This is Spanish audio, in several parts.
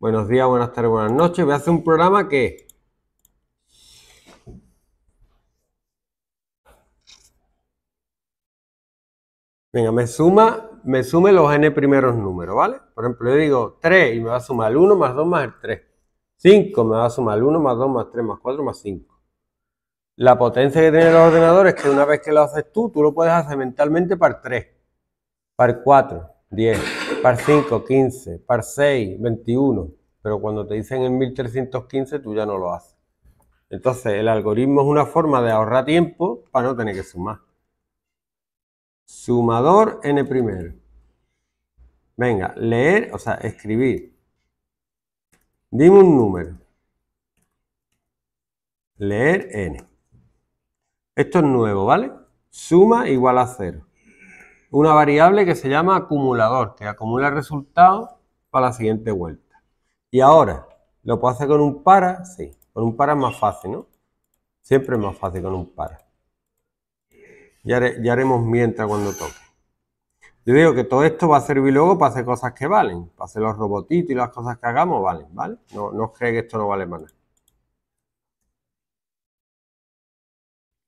Buenos días, buenas tardes, buenas noches. Voy a hacer un programa que... Venga, me suma, me sume los n primeros números, ¿vale? Por ejemplo, yo digo 3 y me va a sumar el 1 más 2 más el 3. 5 me va a sumar el 1 más 2 más 3 más 4 más 5. La potencia que tienen los ordenadores es que una vez que lo haces tú, tú lo puedes hacer mentalmente para el 3, para el 4, 10, par 5, 15, par 6, 21. Pero cuando te dicen en 1315 tú ya no lo haces. Entonces el algoritmo es una forma de ahorrar tiempo para no tener que sumar. Sumador n primero. Venga, leer, o sea, escribir. Dime un número. Leer n. Esto es nuevo, ¿vale? Suma igual a cero una variable que se llama acumulador, que acumula resultados para la siguiente vuelta. Y ahora, ¿lo puedo hacer con un para? Sí, con un para es más fácil, ¿no? Siempre es más fácil con un para. Ya, ya haremos mientras cuando toque. Yo digo que todo esto va a servir luego para hacer cosas que valen, para hacer los robotitos y las cosas que hagamos valen, ¿vale? No, no cree que esto no vale más nada.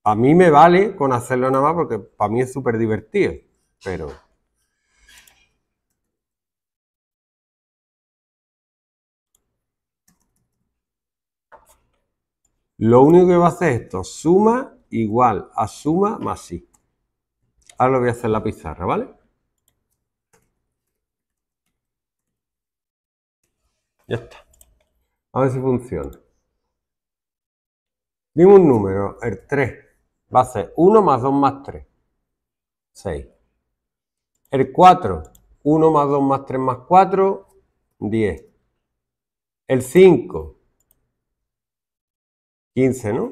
A mí me vale con hacerlo nada más porque para mí es súper divertido pero Lo único que va a hacer esto, suma igual a suma más sí. Ahora lo voy a hacer en la pizarra, ¿vale? Ya está. A ver si funciona. Dime un número, el 3. Va a ser 1 más 2 más 3. 6. El 4, 1 más 2 más 3 más 4, 10. El 5, 15, ¿no?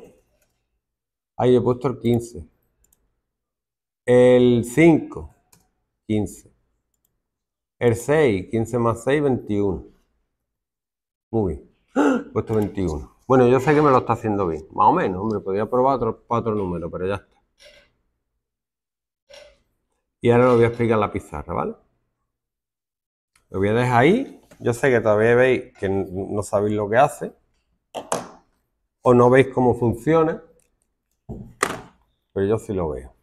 Ahí he puesto el 15. El 5, 15. El 6, 15 más 6, 21. Muy bien. He puesto 21. Bueno, yo sé que me lo está haciendo bien. Más o menos, hombre, podría probar otro número, número, pero ya está y ahora lo voy a explicar la pizarra, ¿vale? Lo voy a dejar ahí. Yo sé que todavía veis que no sabéis lo que hace o no veis cómo funciona, pero yo sí lo veo.